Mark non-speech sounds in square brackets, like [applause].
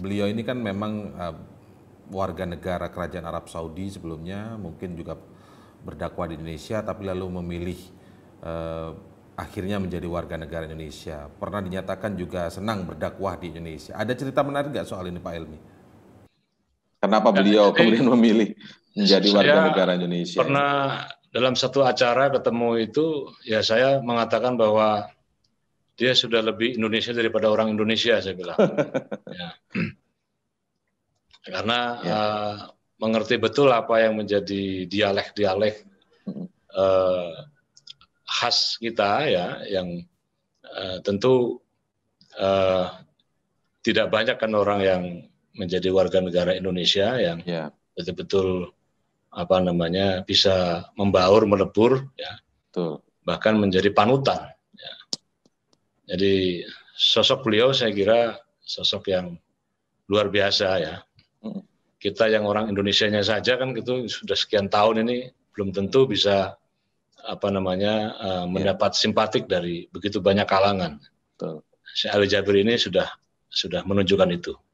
Beliau ini kan memang uh, warga negara kerajaan Arab Saudi sebelumnya, mungkin juga berdakwah di Indonesia, tapi lalu memilih uh, akhirnya menjadi warga negara Indonesia. Pernah dinyatakan juga senang berdakwah di Indonesia. Ada cerita menarik nggak soal ini Pak Elmi? Kenapa ya, beliau ya, kemudian memilih menjadi warga negara Indonesia? Pernah dalam satu acara ketemu itu, ya saya mengatakan bahwa dia sudah lebih Indonesia daripada orang Indonesia saya bilang [laughs] ya. [clears throat] karena ya. Uh, mengerti betul apa yang menjadi dialek-dialek uh, khas kita ya yang uh, tentu uh, tidak banyak kan orang yang menjadi warga negara Indonesia yang ya. betul-betul apa namanya bisa membaur melebur ya Betul. bahkan menjadi panutan jadi sosok beliau saya kira sosok yang luar biasa ya. Hmm. Kita yang orang Indonesianya saja kan gitu sudah sekian tahun ini belum tentu bisa apa namanya uh, mendapat simpatik dari begitu banyak kalangan. Betul. Si Ali Jabir ini sudah sudah menunjukkan itu.